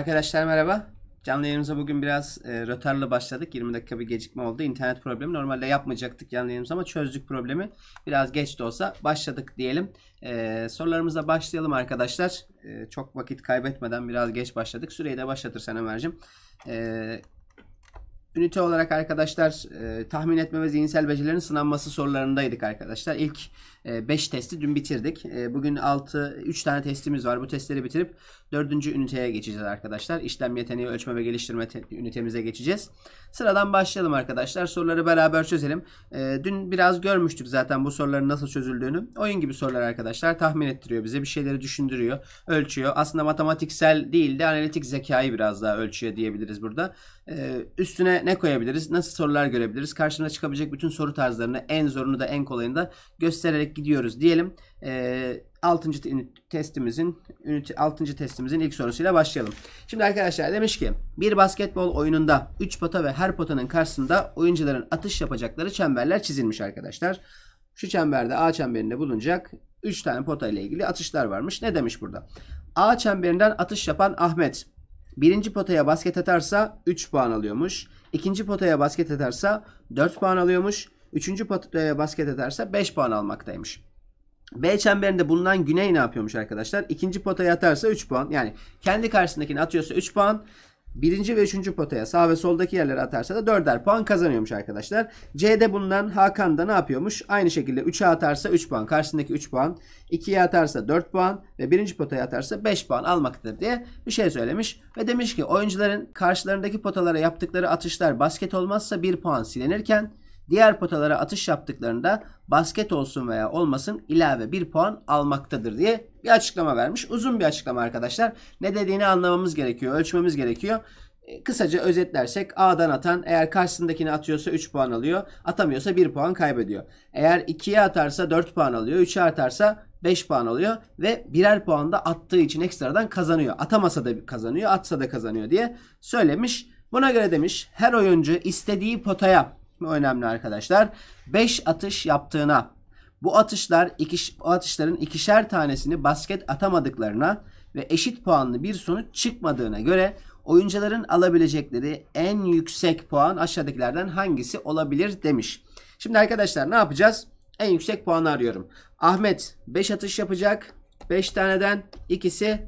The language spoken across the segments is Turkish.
Arkadaşlar merhaba. Canlı yayınımıza bugün biraz e, rötarlı başladık. 20 dakika bir gecikme oldu. İnternet problemi normalde yapmayacaktık canlı yayınımıza ama çözdük problemi. Biraz geç de olsa başladık diyelim. E, sorularımıza başlayalım arkadaşlar. E, çok vakit kaybetmeden biraz geç başladık. Süreyi de başlatırsan Ömer'cim. E, ünite olarak arkadaşlar e, tahmin etme ve zihinsel becerilerin sınanması sorularındaydık arkadaşlar. İlk 5 ee, testi dün bitirdik. Ee, bugün 6, 3 tane testimiz var. Bu testleri bitirip 4. üniteye geçeceğiz arkadaşlar. İşlem yeteneği ölçme ve geliştirme ünitemize geçeceğiz. Sıradan başlayalım arkadaşlar. Soruları beraber çözelim. Ee, dün biraz görmüştük zaten bu soruların nasıl çözüldüğünü. Oyun gibi sorular arkadaşlar. Tahmin ettiriyor bize. Bir şeyleri düşündürüyor. Ölçüyor. Aslında matematiksel değil de analitik zekayı biraz daha ölçüyor diyebiliriz burada. Üstüne ne koyabiliriz? Nasıl sorular görebiliriz? Karşımıza çıkabilecek bütün soru tarzlarını en zorunu da en kolayını da göstererek giderek gidiyoruz diyelim. E, ee, 6. testimizin 6. testimizin ilk sorusuyla başlayalım. Şimdi arkadaşlar demiş ki bir basketbol oyununda 3 pota ve her potanın karşısında oyuncuların atış yapacakları çemberler çizilmiş arkadaşlar. Şu çemberde A çemberinde bulunacak 3 tane pota ile ilgili atışlar varmış. Ne demiş burada? A çemberinden atış yapan Ahmet birinci potaya basket atarsa 3 puan alıyormuş. İkinci potaya basket atarsa 4 puan alıyormuş. Üçüncü pat, e, basket atarsa 5 puan almaktaymış. B çemberinde bulunan Güney ne yapıyormuş arkadaşlar? İkinci potaya atarsa 3 puan. Yani kendi karşısındakini atıyorsa 3 puan. Birinci ve üçüncü potaya sağ ve soldaki yerlere atarsa da dörder puan kazanıyormuş arkadaşlar. C'de bulunan Hakan da ne yapıyormuş? Aynı şekilde 3'e atarsa 3 puan. Karşısındaki 3 puan. 2'ye atarsa 4 puan. Ve birinci potaya atarsa 5 puan almaktadır diye bir şey söylemiş. Ve demiş ki oyuncuların karşılarındaki potalara yaptıkları atışlar basket olmazsa 1 puan silenirken diğer potalara atış yaptıklarında basket olsun veya olmasın ilave bir puan almaktadır diye bir açıklama vermiş. Uzun bir açıklama arkadaşlar. Ne dediğini anlamamız gerekiyor, ölçmemiz gerekiyor. E, kısaca özetlersek A'dan atan eğer karşısındakini atıyorsa 3 puan alıyor. Atamıyorsa 1 puan kaybediyor. Eğer 2'ye atarsa 4 puan alıyor. 3'e atarsa 5 puan alıyor. Ve birer puan da attığı için ekstradan kazanıyor. Atamasa da kazanıyor atsa da kazanıyor diye söylemiş. Buna göre demiş her oyuncu istediği potaya önemli arkadaşlar. 5 atış yaptığına, bu atışlar iki, atışların ikişer tanesini basket atamadıklarına ve eşit puanlı bir sonuç çıkmadığına göre oyuncuların alabilecekleri en yüksek puan aşağıdakilerden hangisi olabilir demiş. Şimdi arkadaşlar ne yapacağız? En yüksek puanı arıyorum. Ahmet 5 atış yapacak. 5 taneden ikisi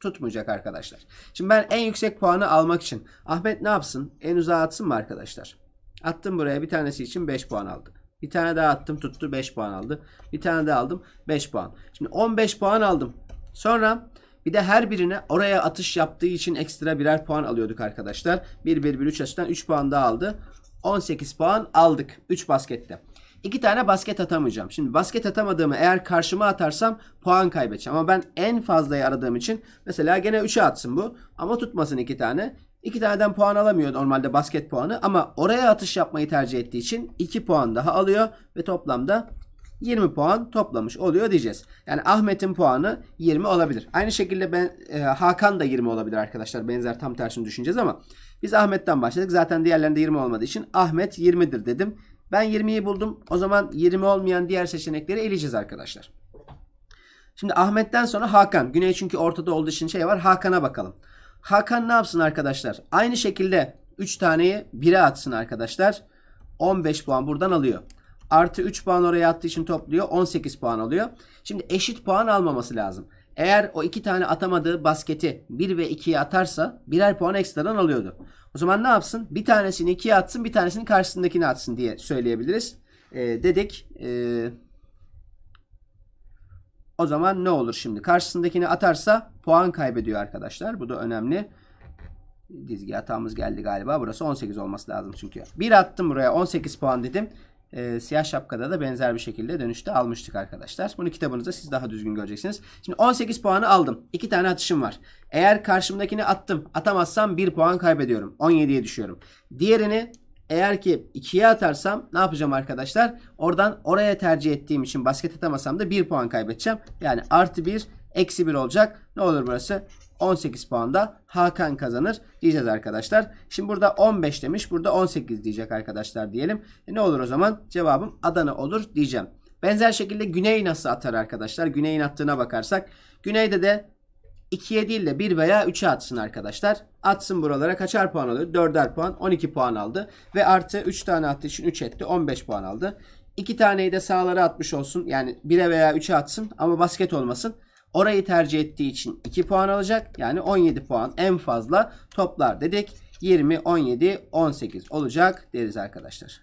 tutmayacak arkadaşlar. Şimdi ben en yüksek puanı almak için Ahmet ne yapsın? En uzağa atsın mı arkadaşlar? Attım buraya bir tanesi için 5 puan aldı. Bir tane daha attım tuttu 5 puan aldı. Bir tane daha aldım 5 puan. Şimdi 15 puan aldım. Sonra bir de her birine oraya atış yaptığı için ekstra birer puan alıyorduk arkadaşlar. 1 1 1 3 açıdan 3 puan daha aldı. 18 puan aldık 3 baskette. 2 tane basket atamayacağım. Şimdi basket atamadığımı eğer karşıma atarsam puan kaybedeceğim. Ama ben en fazlayı aradığım için mesela gene 3'e atsın bu. Ama tutmasın 2 tane. İki taneden puan alamıyor normalde basket puanı ama oraya atış yapmayı tercih ettiği için 2 puan daha alıyor ve toplamda 20 puan toplamış oluyor diyeceğiz. Yani Ahmet'in puanı 20 olabilir. Aynı şekilde ben e, Hakan da 20 olabilir arkadaşlar. Benzer tam tersini düşüneceğiz ama biz Ahmet'ten başladık. Zaten diğerlerinde 20 olmadığı için Ahmet 20'dir dedim. Ben 20'yi buldum. O zaman 20 olmayan diğer seçenekleri eleyeceğiz arkadaşlar. Şimdi Ahmet'ten sonra Hakan. Güney çünkü ortada olduğu için şey var. Hakan'a bakalım. Hakan ne yapsın arkadaşlar? Aynı şekilde 3 taneyi 1'e atsın arkadaşlar. 15 puan buradan alıyor. Artı 3 puan oraya attığı için topluyor. 18 puan alıyor. Şimdi eşit puan almaması lazım. Eğer o 2 tane atamadığı basketi 1 ve 2'ye atarsa birer puan ekstradan alıyordu. O zaman ne yapsın? Bir tanesini 2'ye atsın bir tanesini karşısındakine atsın diye söyleyebiliriz. Ee, dedik. Ee, o zaman ne olur şimdi? Karşısındakini atarsa puan kaybediyor arkadaşlar. Bu da önemli. Dizgi hatamız geldi galiba. Burası 18 olması lazım çünkü. Bir attım buraya 18 puan dedim. E, siyah şapkada da benzer bir şekilde dönüşte almıştık arkadaşlar. Bunu kitabınızda siz daha düzgün göreceksiniz. Şimdi 18 puanı aldım. 2 tane atışım var. Eğer karşımdakini attım atamazsam 1 puan kaybediyorum. 17'ye düşüyorum. Diğerini eğer ki 2'ye atarsam ne yapacağım arkadaşlar? Oradan oraya tercih ettiğim için basket atamasam da 1 puan kaybedeceğim. Yani artı 1 Eksi 1 olacak. Ne olur burası? 18 puan da Hakan kazanır diyeceğiz arkadaşlar. Şimdi burada 15 demiş. Burada 18 diyecek arkadaşlar diyelim. E ne olur o zaman? Cevabım Adana olur diyeceğim. Benzer şekilde Güney nasıl atar arkadaşlar? Güney'in attığına bakarsak. Güney'de de 2'ye değil de 1 veya 3'e atsın arkadaşlar. Atsın buralara kaçar puan alıyor? 4'er puan 12 puan aldı. Ve artı 3 tane attığı için 3 etti 15 puan aldı. 2 taneyi de sağlara atmış olsun. Yani 1'e veya 3'e atsın ama basket olmasın. Orayı tercih ettiği için 2 puan alacak. Yani 17 puan en fazla toplar dedik. 20, 17, 18 olacak deriz arkadaşlar.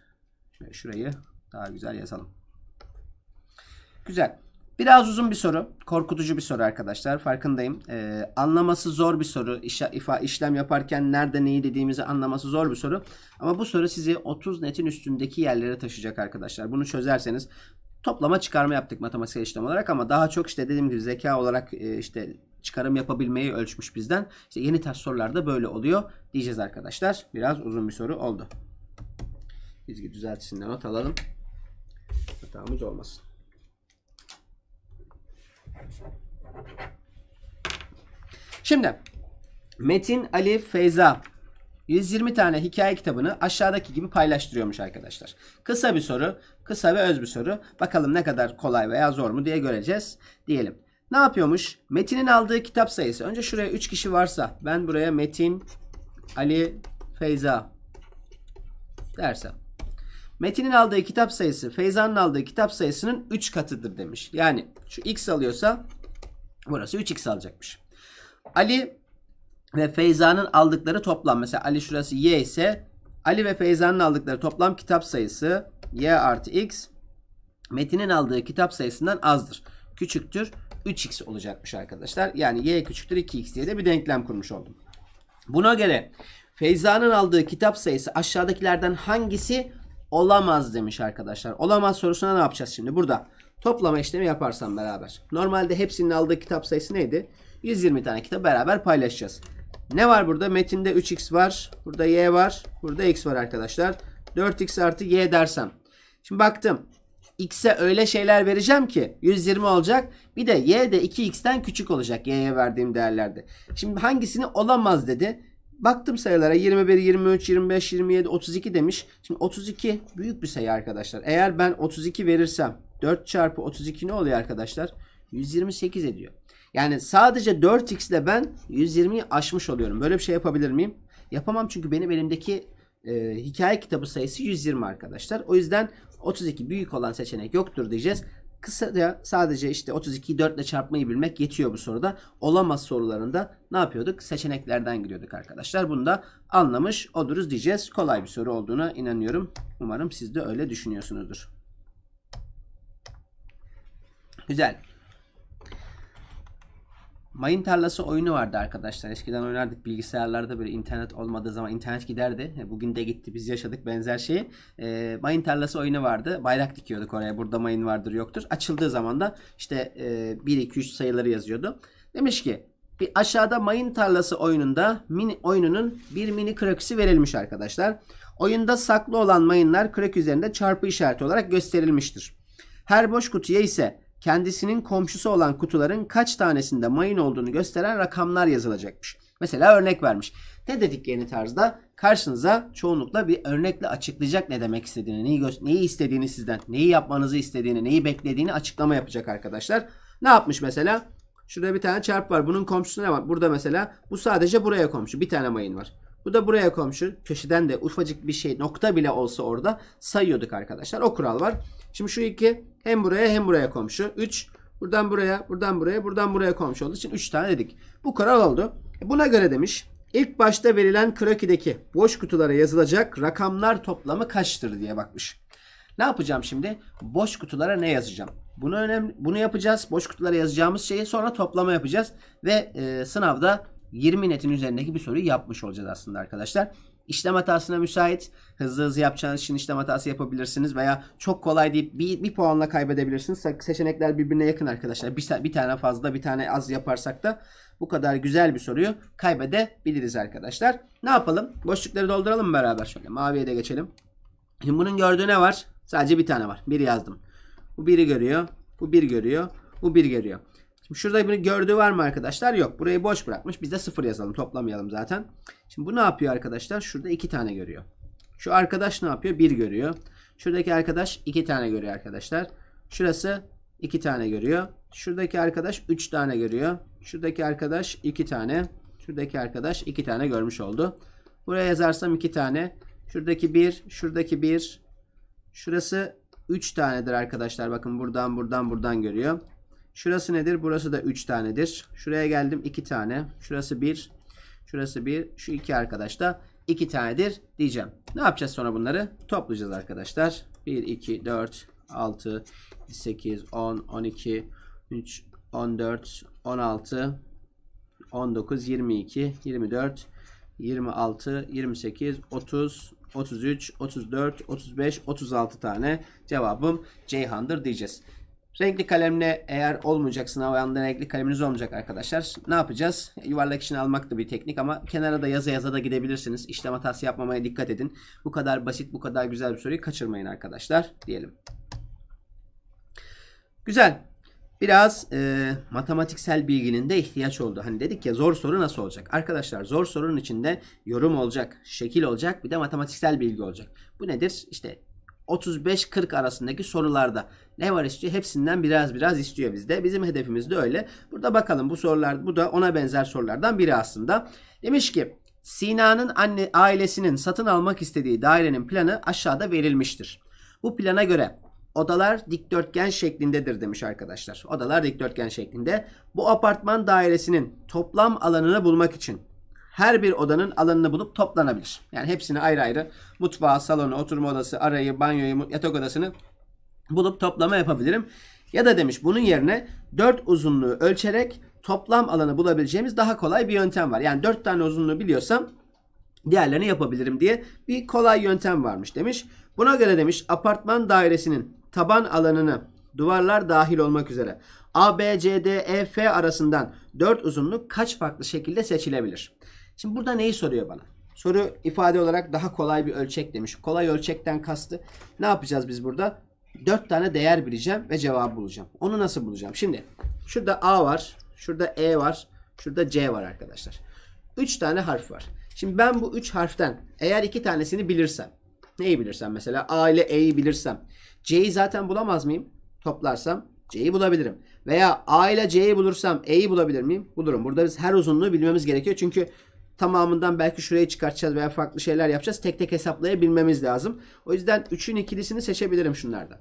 Şöyle şurayı daha güzel yazalım. Güzel. Biraz uzun bir soru. Korkutucu bir soru arkadaşlar. Farkındayım. Ee, anlaması zor bir soru. İş, ifa, işlem yaparken nerede neyi dediğimizi anlaması zor bir soru. Ama bu soru sizi 30 netin üstündeki yerlere taşıyacak arkadaşlar. Bunu çözerseniz toplama çıkarma yaptık matematiksel işlem olarak ama daha çok işte dediğim gibi zeka olarak e, işte çıkarım yapabilmeyi ölçmüş bizden. İşte yeni test sorularda böyle oluyor diyeceğiz arkadaşlar. Biraz uzun bir soru oldu. Çizgi düzeltisinden not alalım. Hatamız olmasın. Şimdi Metin Ali Feyza 120 tane hikaye kitabını aşağıdaki gibi paylaştırıyormuş arkadaşlar. Kısa bir soru, kısa ve öz bir soru. Bakalım ne kadar kolay veya zor mu diye göreceğiz diyelim. Ne yapıyormuş? Metin'in aldığı kitap sayısı. Önce şuraya 3 kişi varsa ben buraya Metin, Ali, Feyza dersem. Metin'in aldığı kitap sayısı Feyza'nın aldığı kitap sayısının 3 katıdır demiş. Yani şu x alıyorsa burası 3x alacakmış. Ali ve Feyza'nın aldıkları toplam. Mesela Ali şurası Y ise Ali ve Feyza'nın aldıkları toplam kitap sayısı Y artı X Metin'in aldığı kitap sayısından azdır. Küçüktür. 3x olacakmış arkadaşlar. Yani y küçüktür 2x diye de bir denklem kurmuş oldum. Buna göre Feyza'nın aldığı kitap sayısı aşağıdakilerden hangisi olamaz demiş arkadaşlar. Olamaz sorusuna ne yapacağız şimdi? Burada toplama işlemi yaparsam beraber. Normalde hepsinin aldığı kitap sayısı neydi? 120 tane kitap beraber paylaşacağız. Ne var burada? Metinde 3x var. Burada y var. Burada x var arkadaşlar. 4x artı y dersem. Şimdi baktım. X'e öyle şeyler vereceğim ki 120 olacak. Bir de y de 2x'ten küçük olacak y'ye verdiğim değerlerde. Şimdi hangisini olamaz dedi. Baktım sayılara 21, 23, 25, 27, 32 demiş. Şimdi 32 büyük bir sayı arkadaşlar. Eğer ben 32 verirsem 4 çarpı 32 ne oluyor arkadaşlar? 128 ediyor. Yani sadece 4x ile ben 120'yi aşmış oluyorum. Böyle bir şey yapabilir miyim? Yapamam çünkü benim elimdeki e, hikaye kitabı sayısı 120 arkadaşlar. O yüzden 32 büyük olan seçenek yoktur diyeceğiz. Kısa da sadece işte 32'yi 4 ile çarpmayı bilmek yetiyor bu soruda. Olamaz sorularında ne yapıyorduk? Seçeneklerden giriyorduk arkadaşlar. Bunu da anlamış oluruz diyeceğiz. Kolay bir soru olduğuna inanıyorum. Umarım siz de öyle düşünüyorsunuzdur. Güzel. Mayın tarlası oyunu vardı arkadaşlar. Eskiden oynardık bilgisayarlarda böyle internet olmadığı zaman internet giderdi. E, bugün de gitti biz yaşadık benzer şeyi. E, mayın tarlası oyunu vardı. Bayrak dikiyorduk oraya burada mayın vardır yoktur. Açıldığı zaman da işte e, 1, 2, 3 sayıları yazıyordu. Demiş ki bir aşağıda mayın tarlası oyununda mini, oyununun bir mini kraküsü verilmiş arkadaşlar. Oyunda saklı olan mayınlar krak üzerinde çarpı işareti olarak gösterilmiştir. Her boş kutuya ise kendisinin komşusu olan kutuların kaç tanesinde mayın olduğunu gösteren rakamlar yazılacakmış. Mesela örnek vermiş. Ne dedik yeni tarzda? Karşınıza çoğunlukla bir örnekle açıklayacak ne demek istediğini, neyi, neyi istediğini sizden, neyi yapmanızı istediğini, neyi beklediğini açıklama yapacak arkadaşlar. Ne yapmış mesela? Şurada bir tane çarp var. Bunun komşusu ne var? Burada mesela bu sadece buraya komşu. Bir tane mayın var. Bu da buraya komşu. Köşeden de ufacık bir şey nokta bile olsa orada sayıyorduk arkadaşlar. O kural var. Şimdi şu iki hem buraya hem buraya komşu. 3 buradan buraya buradan buraya buradan buraya komşu olduğu için 3 tane dedik. Bu kural oldu. E, buna göre demiş İlk başta verilen Kraki'deki boş kutulara yazılacak rakamlar toplamı kaçtır diye bakmış. Ne yapacağım şimdi? Boş kutulara ne yazacağım? Bunu önemli, bunu yapacağız. Boş kutulara yazacağımız şeyi sonra toplama yapacağız ve e, sınavda 20 netin üzerindeki bir soruyu yapmış olacağız aslında arkadaşlar. İşlem hatasına müsait. Hızlı hızlı yapacağınız için işlem hatası yapabilirsiniz veya çok kolay deyip bir, bir puanla kaybedebilirsiniz. Seçenekler birbirine yakın arkadaşlar. Bir, bir tane fazla bir tane az yaparsak da bu kadar güzel bir soruyu kaybedebiliriz arkadaşlar. Ne yapalım? Boşlukları dolduralım beraber. Şöyle maviye de geçelim. Şimdi bunun gördüğü ne var? Sadece bir tane var. Bir yazdım. Bu biri görüyor. Bu bir görüyor. Bu bir görüyor şurada bir gördüğü var mı arkadaşlar? Yok. Burayı boş bırakmış. Biz de sıfır yazalım. Toplamayalım zaten. Şimdi bu ne yapıyor arkadaşlar? Şurada iki tane görüyor. Şu arkadaş ne yapıyor? Bir görüyor. Şuradaki arkadaş iki tane görüyor arkadaşlar. Şurası iki tane görüyor. Şuradaki arkadaş üç tane görüyor. Şuradaki arkadaş iki tane. Şuradaki arkadaş iki tane görmüş oldu. Buraya yazarsam iki tane. Şuradaki bir, şuradaki bir. Şurası üç tanedir arkadaşlar. Bakın buradan buradan buradan görüyor. Şurası nedir? Burası da 3 tanedir. Şuraya geldim 2 tane. Şurası 1. Şurası 1. Şu iki arkadaş da 2 tanedir diyeceğim. Ne yapacağız sonra bunları? Toplayacağız arkadaşlar. 1, 2, 4, 6, 8, 10, 12, 3, 14, 16, 19, 22, 24, 26, 28, 30, 33, 34, 35, 36 tane cevabım Ceyhan'dır diyeceğiz. Renkli kalemle eğer olmayacak sınav anında renkli kaleminiz olmayacak arkadaşlar. Ne yapacağız? Yuvarlak işini almak da bir teknik ama kenara da yaza yaza da gidebilirsiniz. İşlem hatası yapmamaya dikkat edin. Bu kadar basit bu kadar güzel bir soruyu kaçırmayın arkadaşlar diyelim. Güzel. Biraz e, matematiksel bilginin de ihtiyaç oldu. Hani dedik ya zor soru nasıl olacak? Arkadaşlar zor sorunun içinde yorum olacak, şekil olacak bir de matematiksel bilgi olacak. Bu nedir? İşte 35-40 arasındaki sorularda ne var istiyor? Hepsinden biraz biraz istiyor bizde. Bizim hedefimiz de öyle. Burada bakalım bu sorular bu da ona benzer sorulardan biri aslında. Demiş ki Sina'nın anne ailesinin satın almak istediği dairenin planı aşağıda verilmiştir. Bu plana göre odalar dikdörtgen şeklindedir demiş arkadaşlar. Odalar dikdörtgen şeklinde. Bu apartman dairesinin toplam alanını bulmak için her bir odanın alanını bulup toplanabilir. Yani hepsini ayrı ayrı mutfağı, salonu, oturma odası, arayı, banyoyu, yatak odasını bulup toplama yapabilirim. Ya da demiş bunun yerine 4 uzunluğu ölçerek toplam alanı bulabileceğimiz daha kolay bir yöntem var. Yani 4 tane uzunluğu biliyorsam diğerlerini yapabilirim diye bir kolay yöntem varmış demiş. Buna göre demiş apartman dairesinin taban alanını duvarlar dahil olmak üzere A, B, C, D, E, F arasından 4 uzunluk kaç farklı şekilde seçilebilir? Şimdi burada neyi soruyor bana? Soru ifade olarak daha kolay bir ölçek demiş. Kolay ölçekten kastı. Ne yapacağız biz burada? 4 tane değer bileceğim ve cevabı bulacağım. Onu nasıl bulacağım? Şimdi şurada A var. Şurada E var. Şurada C var arkadaşlar. 3 tane harf var. Şimdi ben bu 3 harften eğer 2 tanesini bilirsem. Neyi bilirsem mesela A ile E'yi bilirsem. C'yi zaten bulamaz mıyım? Toplarsam C'yi bulabilirim. Veya A ile C'yi bulursam E'yi bulabilir miyim? Bulurum. Burada biz her uzunluğu bilmemiz gerekiyor. Çünkü tamamından belki şurayı çıkartacağız veya farklı şeyler yapacağız. Tek tek hesaplayabilmemiz lazım. O yüzden 3'ün ikilisini seçebilirim şunlardan.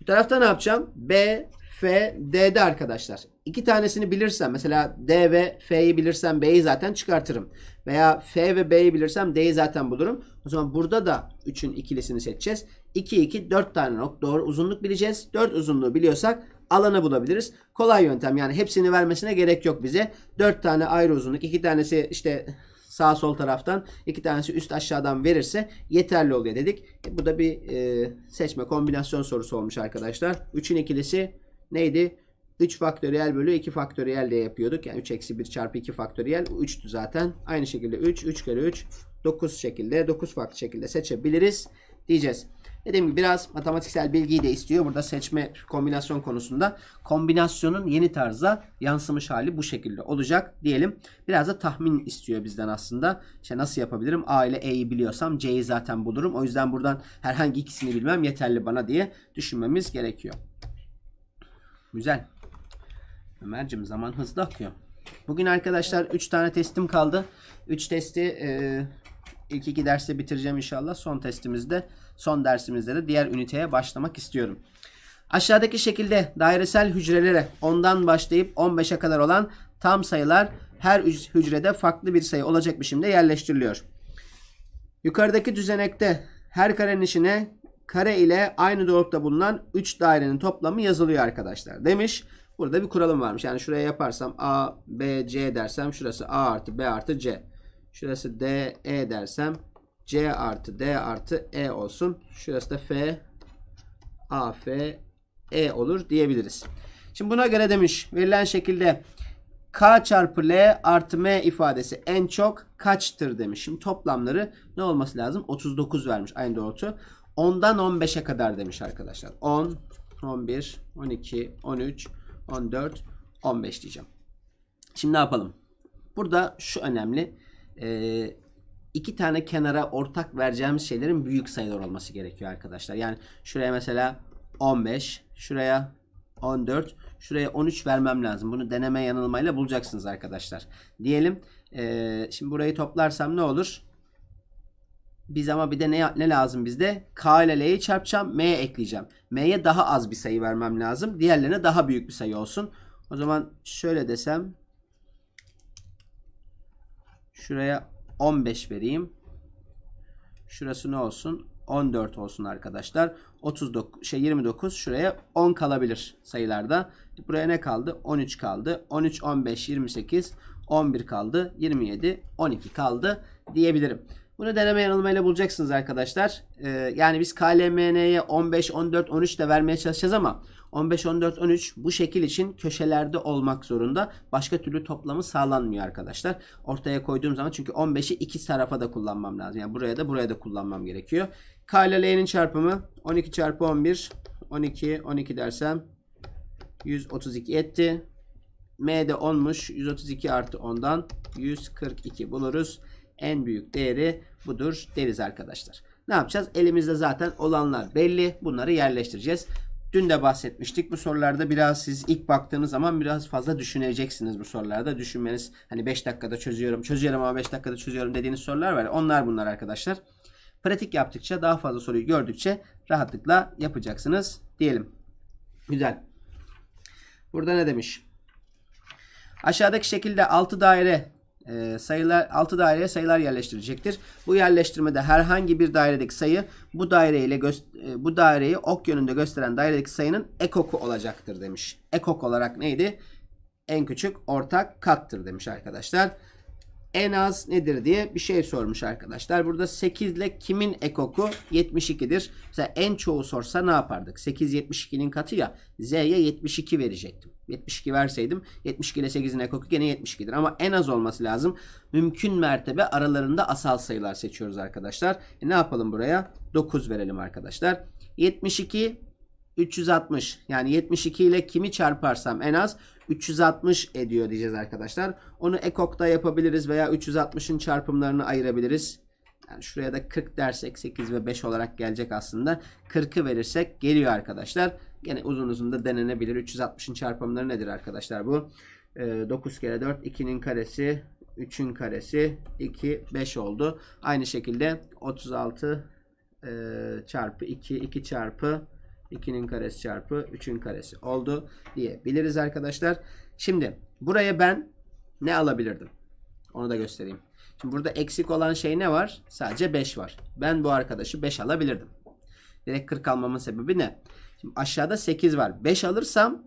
Bu tarafta ne yapacağım? B, F, D'de arkadaşlar. İki tanesini bilirsem mesela D ve F'yi bilirsem B'yi zaten çıkartırım. Veya F ve B'yi bilirsem D'yi zaten bulurum. O zaman burada da 3'ün ikilisini seçeceğiz. 2, 2, 4 tane nok doğru uzunluk bileceğiz. 4 uzunluğu biliyorsak alanı bulabiliriz. Kolay yöntem yani hepsini vermesine gerek yok bize. 4 tane ayrı uzunluk, 2 tanesi işte sağ sol taraftan, 2 tanesi üst aşağıdan verirse yeterli oluyor dedik. E, bu da bir e, seçme kombinasyon sorusu olmuş arkadaşlar. 3'ün ikilisi neydi? 3 faktöriyel bölü 2 faktöriyel diye yapıyorduk. Yani 3 eksi 1 çarpı 2 faktöriyel 3'tü zaten. Aynı şekilde 3, 3 kere 3, 9 şekilde, 9 farklı şekilde seçebiliriz diyeceğiz. Dediğim gibi biraz matematiksel bilgiyi de istiyor. Burada seçme kombinasyon konusunda kombinasyonun yeni tarza yansımış hali bu şekilde olacak diyelim. Biraz da tahmin istiyor bizden aslında. İşte nasıl yapabilirim? A ile E'yi biliyorsam C'yi zaten bulurum. O yüzden buradan herhangi ikisini bilmem yeterli bana diye düşünmemiz gerekiyor. Güzel. Ömer'cim zaman hızlı akıyor. Bugün arkadaşlar 3 tane testim kaldı. 3 testi e, İlk iki dersi bitireceğim inşallah. Son testimizde, son dersimizde de diğer üniteye başlamak istiyorum. Aşağıdaki şekilde dairesel hücrelere ondan başlayıp 15'e kadar olan tam sayılar her hücrede farklı bir sayı olacak biçimde yerleştiriliyor. Yukarıdaki düzenekte her karenin içine kare ile aynı doğrultuda bulunan 3 dairenin toplamı yazılıyor arkadaşlar. Demiş burada bir kuralım varmış. Yani şuraya yaparsam A, B, C dersem şurası A artı B artı C. Şurası D, E dersem C artı D artı E olsun. Şurası da F, A, F, E olur diyebiliriz. Şimdi buna göre demiş verilen şekilde K çarpı L artı M ifadesi en çok kaçtır demiş. Şimdi toplamları ne olması lazım? 39 vermiş aynı doğrultu. 10'dan 15'e kadar demiş arkadaşlar. 10, 11, 12, 13, 14, 15 diyeceğim. Şimdi ne yapalım? Burada şu önemli e, iki tane kenara ortak vereceğimiz şeylerin büyük sayılar olması gerekiyor arkadaşlar. Yani şuraya mesela 15, şuraya 14, şuraya 13 vermem lazım. Bunu deneme yanılmayla bulacaksınız arkadaşlar. Diyelim e, şimdi burayı toplarsam ne olur? Biz ama bir de ne, ne lazım bizde? K ile L'yi çarpacağım. M'ye ekleyeceğim. M'ye daha az bir sayı vermem lazım. Diğerlerine daha büyük bir sayı olsun. O zaman şöyle desem Şuraya 15 vereyim. Şurası ne olsun? 14 olsun arkadaşlar. 39 şey 29 şuraya 10 kalabilir sayılarda. Buraya ne kaldı? 13 kaldı. 13 15 28 11 kaldı. 27 12 kaldı diyebilirim. Bunu deneme yanılmayla bulacaksınız arkadaşlar. Ee, yani biz KLMN'ye 15 14 13 de vermeye çalışacağız ama 15, 14, 13 bu şekil için köşelerde olmak zorunda. Başka türlü toplamı sağlanmıyor arkadaşlar. Ortaya koyduğum zaman çünkü 15'i iki tarafa da kullanmam lazım. Yani buraya da buraya da kullanmam gerekiyor. K ile L'nin çarpımı 12 çarpı 11, 12, 12 dersem 132 etti. M de 10'muş. 132 artı 10'dan 142 buluruz. En büyük değeri budur deriz arkadaşlar. Ne yapacağız? Elimizde zaten olanlar belli. Bunları yerleştireceğiz. Dün de bahsetmiştik. Bu sorularda biraz siz ilk baktığınız zaman biraz fazla düşüneceksiniz bu sorularda. Düşünmeniz hani 5 dakikada çözüyorum, çözüyorum ama 5 dakikada çözüyorum dediğiniz sorular var. Onlar bunlar arkadaşlar. Pratik yaptıkça daha fazla soruyu gördükçe rahatlıkla yapacaksınız diyelim. Güzel. Burada ne demiş? Aşağıdaki şekilde 6 daire e, sayılar 6 daireye sayılar yerleştirecektir. Bu yerleştirmede herhangi bir dairedeki sayı bu daire ile e, bu daireyi ok yönünde gösteren dairedeki sayının ekoku olacaktır demiş. Ekok olarak neydi? En küçük ortak kattır demiş arkadaşlar. En az nedir diye bir şey sormuş arkadaşlar. Burada 8 ile kimin ekoku 72'dir. Mesela en çoğu sorsa ne yapardık? 8 72'nin katı ya. Z'ye 72 verecektim. 72 verseydim 72 ile 8'in ekoku gene 72'dir. Ama en az olması lazım. Mümkün mertebe aralarında asal sayılar seçiyoruz arkadaşlar. E ne yapalım buraya? 9 verelim arkadaşlar. 72 360 yani 72 ile kimi çarparsam en az 360 ediyor diyeceğiz arkadaşlar. Onu ekokta yapabiliriz veya 360'ın çarpımlarını ayırabiliriz yani şuraya da 40 dersek 8 ve 5 olarak gelecek aslında. 40'ı verirsek geliyor arkadaşlar. Gene uzun uzun da denenebilir. 360'ın çarpımları nedir arkadaşlar bu? E, ee, 9 kere 4 2'nin karesi 3'ün karesi 2 5 oldu. Aynı şekilde 36 e, çarpı 2 2 çarpı 2'nin karesi çarpı 3'ün karesi oldu diyebiliriz arkadaşlar. Şimdi buraya ben ne alabilirdim? Onu da göstereyim. Şimdi burada eksik olan şey ne var? Sadece 5 var. Ben bu arkadaşı 5 alabilirdim. Direkt 40 almamın sebebi ne? Şimdi aşağıda 8 var. 5 alırsam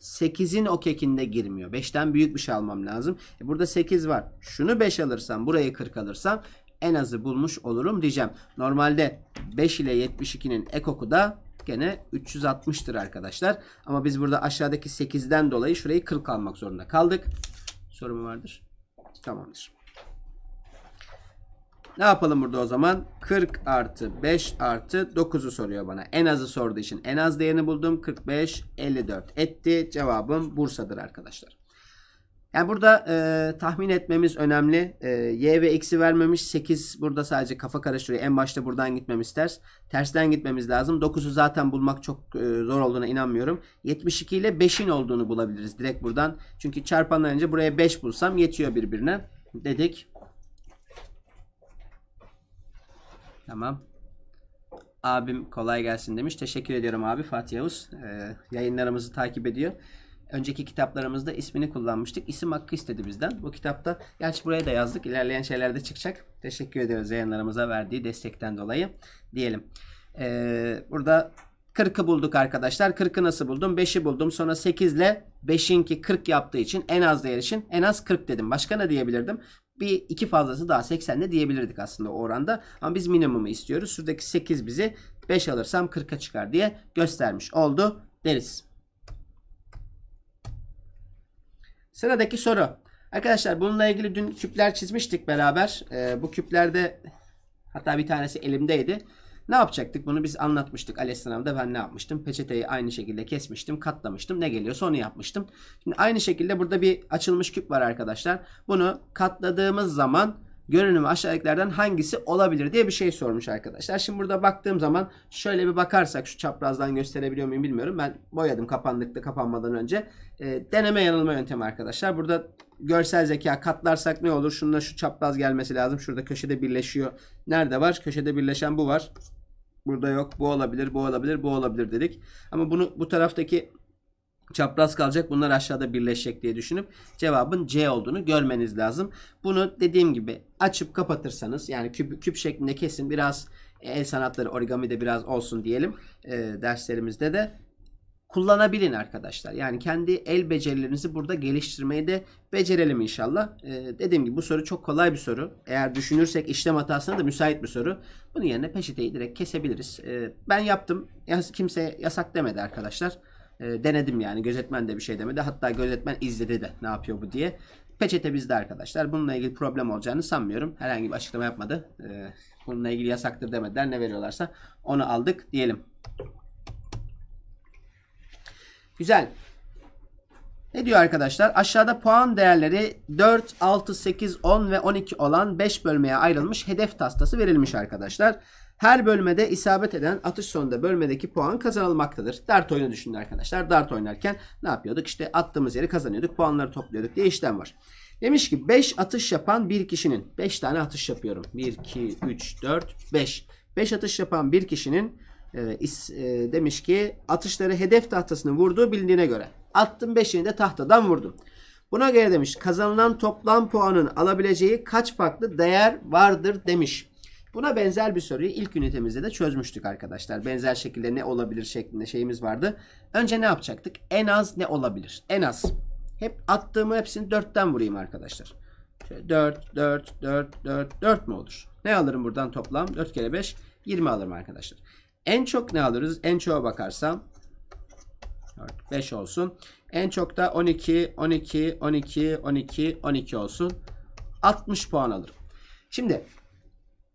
8'in o kekinde girmiyor. 5'ten büyük bir şey almam lazım. E burada 8 var. Şunu 5 alırsam, burayı 40 alırsam en azı bulmuş olurum diyeceğim. Normalde 5 ile 72'nin ekoku da gene 360'tır arkadaşlar. Ama biz burada aşağıdaki 8'den dolayı şurayı 40 almak zorunda kaldık. Soru mu vardır? Tamamdır. Ne yapalım burada o zaman? 40 artı 5 artı 9'u soruyor bana. En azı sorduğu için en az değerini buldum. 45, 54 etti. Cevabım Bursa'dır arkadaşlar. Yani burada e, tahmin etmemiz önemli. E, y ve eksi vermemiş. 8 burada sadece kafa karıştırıyor. En başta buradan gitmemiz ters. Tersten gitmemiz lazım. 9'u zaten bulmak çok e, zor olduğuna inanmıyorum. 72 ile 5'in olduğunu bulabiliriz direkt buradan. Çünkü çarpandan buraya 5 bulsam yetiyor birbirine dedik. Tamam. Abim kolay gelsin demiş. Teşekkür ediyorum abi Fatih Yavuz. Ee, yayınlarımızı takip ediyor. Önceki kitaplarımızda ismini kullanmıştık. İsim hakkı istedi bizden. Bu kitapta gerçi buraya da yazdık. İlerleyen şeylerde çıkacak. Teşekkür ediyoruz yayınlarımıza verdiği destekten dolayı diyelim. Ee, burada 40'ı bulduk arkadaşlar. 40'ı nasıl buldum? 5'i buldum. Sonra 8 ile 5'inki 40 yaptığı için en az değer için en az 40 dedim. Başka ne diyebilirdim? bir iki fazlası daha 80'de diyebilirdik aslında o oranda. Ama biz minimumu istiyoruz. Şuradaki 8 bizi 5 alırsam 40'a çıkar diye göstermiş oldu deriz. Sıradaki soru. Arkadaşlar bununla ilgili dün küpler çizmiştik beraber. Ee, bu küplerde hatta bir tanesi elimdeydi. Ne yapacaktık? Bunu biz anlatmıştık. ALES ben ne yapmıştım? Peçeteyi aynı şekilde kesmiştim, katlamıştım. Ne geliyorsa onu yapmıştım. Şimdi aynı şekilde burada bir açılmış küp var arkadaşlar. Bunu katladığımız zaman görünümü aşağıdakilerden hangisi olabilir diye bir şey sormuş arkadaşlar. Şimdi burada baktığım zaman şöyle bir bakarsak şu çaprazdan gösterebiliyor muyum bilmiyorum. Ben boyadım kapandıkta kapanmadan önce. E, deneme yanılma yöntemi arkadaşlar. Burada görsel zeka katlarsak ne olur? Şununla şu çapraz gelmesi lazım. Şurada köşede birleşiyor. Nerede var? Köşede birleşen bu var. Burada yok. Bu olabilir, bu olabilir, bu olabilir dedik. Ama bunu bu taraftaki çapraz kalacak. Bunlar aşağıda birleşecek diye düşünüp cevabın C olduğunu görmeniz lazım. Bunu dediğim gibi açıp kapatırsanız yani küp, küp şeklinde kesin biraz el sanatları origami de biraz olsun diyelim e, derslerimizde de kullanabilin arkadaşlar. Yani kendi el becerilerinizi burada geliştirmeyi de becerelim inşallah. Ee, dediğim gibi bu soru çok kolay bir soru. Eğer düşünürsek işlem hatasına da müsait bir soru. Bunun yerine peçeteyi direkt kesebiliriz. Ee, ben yaptım. Yas kimse yasak demedi arkadaşlar. Ee, denedim yani. Gözetmen de bir şey demedi. Hatta gözetmen izledi de ne yapıyor bu diye. Peçete bizde arkadaşlar. Bununla ilgili problem olacağını sanmıyorum. Herhangi bir açıklama yapmadı. Ee, bununla ilgili yasaktır demediler. Ne veriyorlarsa onu aldık diyelim. Güzel. Ne diyor arkadaşlar? Aşağıda puan değerleri 4, 6, 8, 10 ve 12 olan 5 bölmeye ayrılmış hedef tastası verilmiş arkadaşlar. Her bölmede isabet eden atış sonunda bölmedeki puan kazanılmaktadır. Dart oyunu düşünün arkadaşlar. Dart oynarken ne yapıyorduk? İşte attığımız yeri kazanıyorduk. Puanları topluyorduk diye işlem var. Demiş ki 5 atış yapan bir kişinin 5 tane atış yapıyorum. 1, 2, 3, 4, 5. 5 atış yapan bir kişinin ee, e, demiş ki atışları hedef tahtasını vurduğu bildiğine göre. Attım 5'ini de tahtadan vurdum. Buna göre demiş kazanılan toplam puanın alabileceği kaç farklı değer vardır demiş. Buna benzer bir soruyu ilk ünitemizde de çözmüştük arkadaşlar. Benzer şekilde ne olabilir şeklinde şeyimiz vardı. Önce ne yapacaktık? En az ne olabilir? En az. Hep attığımı hepsini 4'ten vurayım arkadaşlar. Şöyle 4, 4, 4, 4, 4 mü olur? Ne alırım buradan toplam? 4 kere 5, 20 alırım arkadaşlar. En çok ne alırız? En çoğa bakarsam 4, 5 olsun. En çok da 12, 12, 12, 12, 12 olsun. 60 puan alırım. Şimdi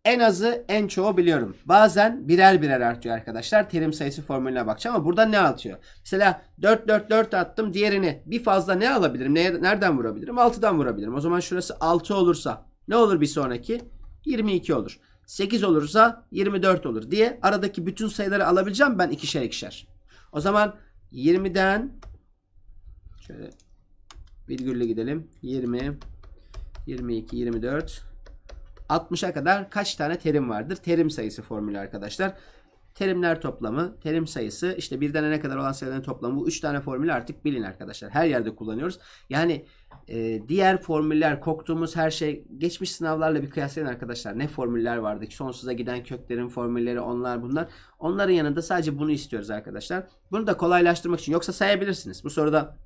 en azı en çoğu biliyorum. Bazen birer birer artıyor arkadaşlar. Terim sayısı formülüne bakacağım ama burada ne atıyor? Mesela 4 4 4 attım. Diğerini bir fazla ne alabilirim? Neye, nereden vurabilirim? 6'dan vurabilirim. O zaman şurası 6 olursa ne olur bir sonraki? 22 olur. 8 olursa 24 olur diye aradaki bütün sayıları alabileceğim ben ikişer ikişer. O zaman 20'den şöyle virgülle gidelim. 20 22 24 60'a kadar kaç tane terim vardır? Terim sayısı formülü arkadaşlar. Terimler toplamı, terim sayısı işte birden ne kadar olan sayıların toplamı bu 3 tane formülü artık bilin arkadaşlar. Her yerde kullanıyoruz. Yani e, diğer formüller koktuğumuz her şey geçmiş sınavlarla bir kıyaslayın arkadaşlar. Ne formüller vardı? ki Sonsuza giden köklerin formülleri onlar bunlar. Onların yanında sadece bunu istiyoruz arkadaşlar. Bunu da kolaylaştırmak için yoksa sayabilirsiniz. Bu soruda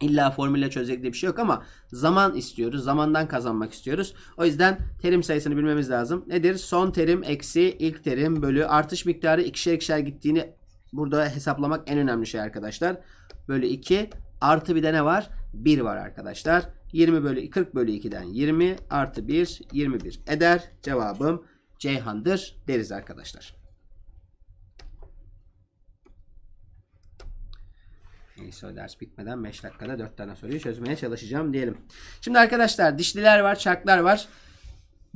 illa formülle çözecek diye bir şey yok ama zaman istiyoruz. Zamandan kazanmak istiyoruz. O yüzden terim sayısını bilmemiz lazım. Nedir? Son terim eksi ilk terim bölü artış miktarı ikişer ikişer gittiğini burada hesaplamak en önemli şey arkadaşlar. Bölü 2 artı bir de ne var? 1 var arkadaşlar. 20 bölü 40 bölü 2'den 20 artı 1 21 eder. Cevabım Ceyhan'dır deriz arkadaşlar. Neyse ders bitmeden 5 dakikada 4 tane soruyu çözmeye çalışacağım diyelim. Şimdi arkadaşlar dişliler var, çarklar var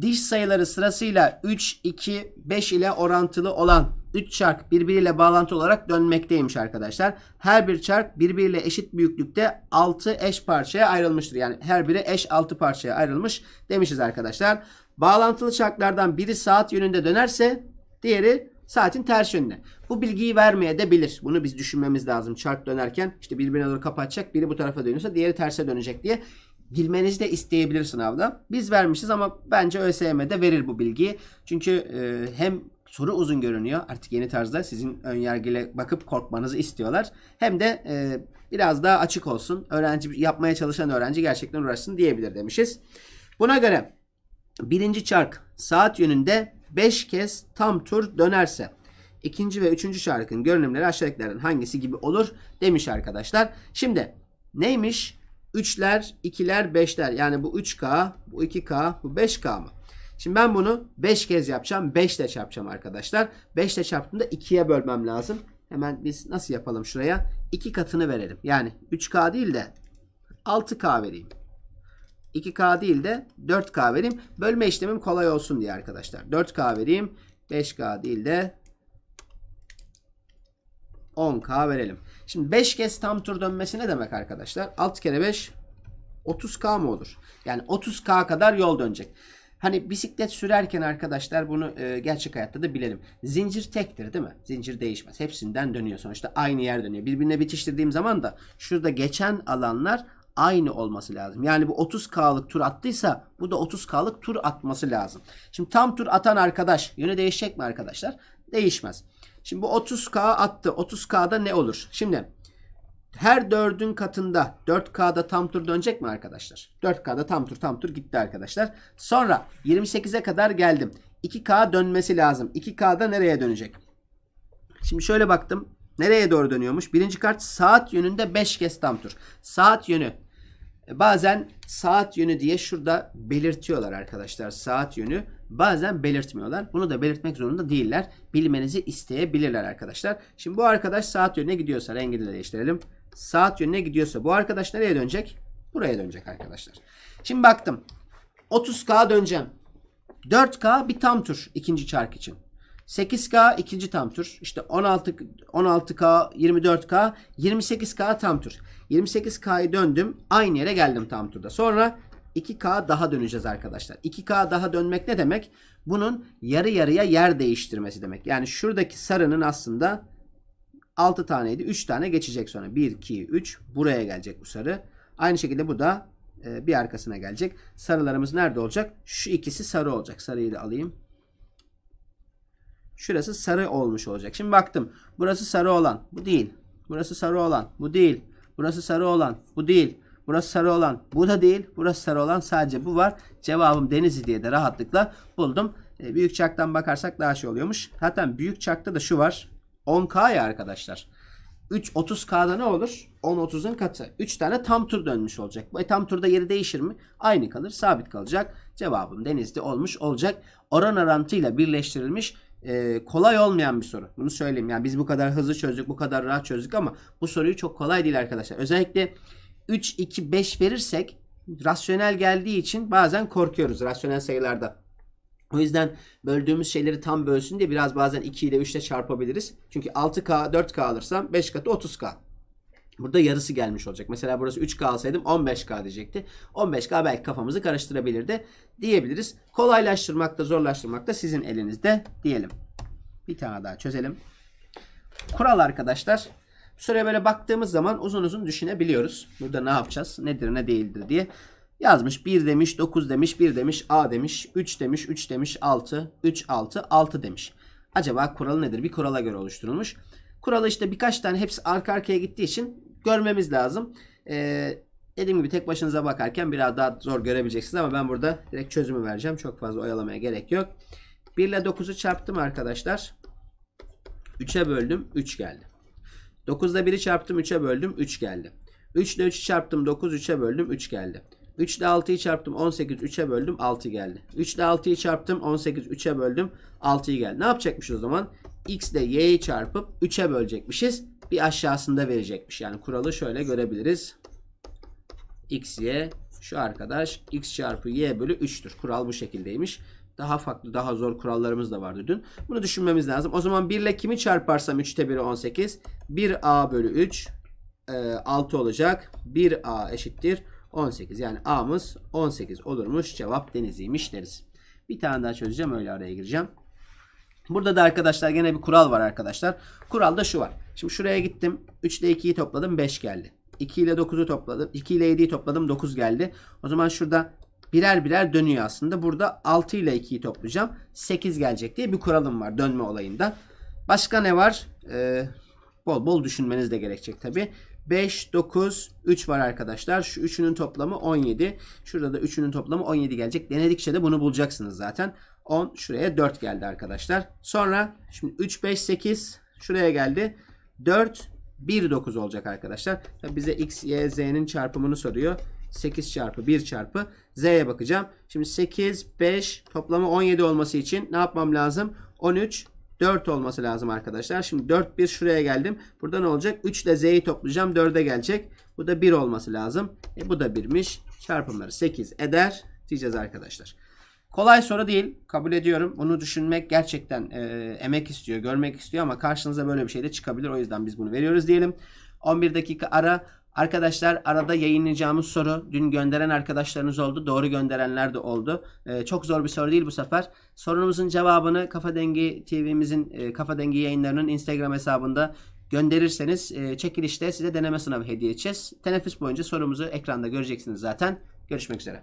diş sayıları sırasıyla 3, 2, 5 ile orantılı olan 3 çark birbiriyle bağlantı olarak dönmekteymiş arkadaşlar. Her bir çark birbiriyle eşit büyüklükte 6 eş parçaya ayrılmıştır. Yani her biri eş 6 parçaya ayrılmış demişiz arkadaşlar. Bağlantılı çarklardan biri saat yönünde dönerse diğeri saatin ters yönüne. Bu bilgiyi vermeye de bilir. Bunu biz düşünmemiz lazım. Çark dönerken işte birbirine doğru kapatacak. Biri bu tarafa dönüyorsa diğeri terse dönecek diye. Girmenizi de isteyebilir sınavda. Biz vermişiz ama bence ÖSYM'de verir bu bilgiyi. Çünkü e, hem soru uzun görünüyor artık yeni tarzda sizin ön yargıyla bakıp korkmanızı istiyorlar. Hem de e, biraz daha açık olsun. Öğrenci yapmaya çalışan öğrenci gerçekten uğraşsın diyebilir demişiz. Buna göre birinci çark saat yönünde 5 kez tam tur dönerse ikinci ve üçüncü çarkın görünümleri aşağıdakilerden hangisi gibi olur demiş arkadaşlar. Şimdi neymiş? 3'ler, 2'ler, 5'ler. Yani bu 3K, bu 2K, bu 5K mı? Şimdi ben bunu 5 kez yapacağım. 5 ile çarpacağım arkadaşlar. 5 ile çarptığımda 2'ye bölmem lazım. Hemen biz nasıl yapalım şuraya? 2 katını verelim. Yani 3K değil de 6K vereyim. 2K değil de 4K vereyim. Bölme işlemim kolay olsun diye arkadaşlar. 4K vereyim. 5K değil de 10K verelim. Şimdi 5 kez tam tur dönmesi ne demek arkadaşlar? 6 kere 5 30K mı olur? Yani 30K kadar yol dönecek. Hani bisiklet sürerken arkadaşlar bunu e, gerçek hayatta da bilelim. Zincir tektir değil mi? Zincir değişmez. Hepsinden dönüyor sonuçta. Aynı yer dönüyor. Birbirine bitiştirdiğim zaman da şurada geçen alanlar aynı olması lazım. Yani bu 30K'lık tur attıysa bu da 30K'lık tur atması lazım. Şimdi tam tur atan arkadaş yönü değişecek mi arkadaşlar? Değişmez. Şimdi bu 30K attı. 30K'da ne olur? Şimdi her 4'ün katında 4K'da tam tur dönecek mi arkadaşlar? 4K'da tam tur tam tur gitti arkadaşlar. Sonra 28'e kadar geldim. 2K dönmesi lazım. 2K'da nereye dönecek? Şimdi şöyle baktım. Nereye doğru dönüyormuş? Birinci kart saat yönünde 5 kez tam tur. Saat yönü. E, bazen saat yönü diye şurada belirtiyorlar arkadaşlar. Saat yönü. Bazen belirtmiyorlar. Bunu da belirtmek zorunda değiller. Bilmenizi isteyebilirler arkadaşlar. Şimdi bu arkadaş saat yönüne gidiyorsa rengini de değiştirelim. Saat yönüne gidiyorsa bu arkadaş nereye dönecek? Buraya dönecek arkadaşlar. Şimdi baktım. 30K döneceğim. 4K bir tam tur ikinci çark için. 8K ikinci tam tur. İşte 16 16K, 24K, 28K tam tur. 28K'yı döndüm. Aynı yere geldim tam turda. Sonra 2K daha döneceğiz arkadaşlar. 2K daha dönmek ne demek? Bunun yarı yarıya yer değiştirmesi demek. Yani şuradaki sarının aslında 6 taneydi. 3 tane geçecek sonra. 1, 2, 3. Buraya gelecek bu sarı. Aynı şekilde bu da e, bir arkasına gelecek. Sarılarımız nerede olacak? Şu ikisi sarı olacak. Sarıyı da alayım. Şurası sarı olmuş olacak. Şimdi baktım. Burası sarı olan. Bu değil. Burası sarı olan. Bu değil. Burası sarı olan. Bu değil. Burası sarı olan bu da değil. Burası sarı olan sadece bu var. Cevabım Denizli diye de rahatlıkla buldum. E, büyük çaktan bakarsak daha şey oluyormuş. Hatta büyük çakta da şu var. 10K ya arkadaşlar. 3 30K'da ne olur? 10 30'un katı. 3 tane tam tur dönmüş olacak. E, tam turda yeri değişir mi? Aynı kalır. Sabit kalacak. Cevabım Denizli olmuş olacak. Oran orantıyla birleştirilmiş e, kolay olmayan bir soru. Bunu söyleyeyim. Yani biz bu kadar hızlı çözdük, bu kadar rahat çözdük ama bu soruyu çok kolay değil arkadaşlar. Özellikle 3, 2, 5 verirsek rasyonel geldiği için bazen korkuyoruz rasyonel sayılarda. O yüzden böldüğümüz şeyleri tam bölsün diye biraz bazen 2 ile 3 ile çarpabiliriz. Çünkü 6K 4K alırsam 5 katı 30K. Burada yarısı gelmiş olacak. Mesela burası 3K alsaydım 15K diyecekti. 15K belki kafamızı karıştırabilirdi diyebiliriz. Kolaylaştırmak da zorlaştırmak da sizin elinizde diyelim. Bir tane daha çözelim. Kural arkadaşlar Şuraya böyle baktığımız zaman uzun uzun düşünebiliyoruz. Burada ne yapacağız? Nedir ne değildir diye. Yazmış 1 demiş, 9 demiş, 1 demiş, A demiş, 3 demiş, 3 demiş, 6, 3, 6, 6 demiş. Acaba kuralı nedir? Bir kurala göre oluşturulmuş. Kuralı işte birkaç tane hepsi arka arkaya gittiği için görmemiz lazım. Ee, dediğim gibi tek başınıza bakarken biraz daha zor görebileceksiniz ama ben burada direkt çözümü vereceğim. Çok fazla oyalamaya gerek yok. 1 ile 9'u çarptım arkadaşlar. 3'e böldüm 3 geldi. 9'da 1'i çarptım 3'e böldüm 3 geldi. 3 ile 3'ü çarptım 9 3'e böldüm 3 geldi. 3 ile 6'yı çarptım 18 3'e böldüm 6 geldi. 3 ile 6'yı çarptım 18 3'e böldüm 6'yı geldi. Ne yapacakmış o zaman? X ile Y'yi çarpıp 3'e bölecekmişiz. Bir aşağısında verecekmiş. Yani kuralı şöyle görebiliriz. X, Y şu arkadaş X çarpı Y bölü 3'tür. Kural bu şekildeymiş. Daha farklı, daha zor kurallarımız da vardı dün. Bunu düşünmemiz lazım. O zaman 1 ile kimi çarparsam 3'te 1'i 18. 1a bölü 3 e, 6 olacak. 1a eşittir 18. Yani a'mız 18 olurmuş. Cevap deniziymiş deriz. Bir tane daha çözeceğim. Öyle araya gireceğim. Burada da arkadaşlar gene bir kural var arkadaşlar. Kural da şu var. Şimdi şuraya gittim. 3 ile 2'yi topladım. 5 geldi. 2 ile 9'u topladım. 2 ile 7'yi topladım. 9 geldi. O zaman şurada birer birer dönüyor aslında. Burada 6 ile 2'yi toplayacağım. 8 gelecek diye bir kuralım var dönme olayında. Başka ne var? Ee, bol bol düşünmeniz de gerekecek tabi. 5, 9, 3 var arkadaşlar. Şu üçünün toplamı 17. Şurada da üçünün toplamı 17 gelecek. Denedikçe de bunu bulacaksınız zaten. 10 şuraya 4 geldi arkadaşlar. Sonra şimdi 3, 5, 8 şuraya geldi. 4, 1, 9 olacak arkadaşlar. Tabii bize x, y, z'nin çarpımını soruyor. 8 çarpı 1 çarpı z'ye bakacağım. Şimdi 8, 5 toplamı 17 olması için ne yapmam lazım? 13, 4 olması lazım arkadaşlar. Şimdi 4, 1 şuraya geldim. Burada ne olacak? 3 ile z'yi toplayacağım. 4'e gelecek. Bu da 1 olması lazım. E, bu da 1'miş. Çarpımları 8 eder diyeceğiz arkadaşlar. Kolay soru değil. Kabul ediyorum. Onu düşünmek gerçekten e, emek istiyor, görmek istiyor ama karşınıza böyle bir şey de çıkabilir. O yüzden biz bunu veriyoruz diyelim. 11 dakika ara. Arkadaşlar arada yayınlayacağımız soru dün gönderen arkadaşlarınız oldu. Doğru gönderenler de oldu. Ee, çok zor bir soru değil bu sefer. Sorunumuzun cevabını Kafa Dengi TV'mizin e, Kafa Dengi yayınlarının Instagram hesabında gönderirseniz e, çekilişte size deneme sınavı hediye edeceğiz. Teneffüs boyunca sorumuzu ekranda göreceksiniz zaten. Görüşmek üzere.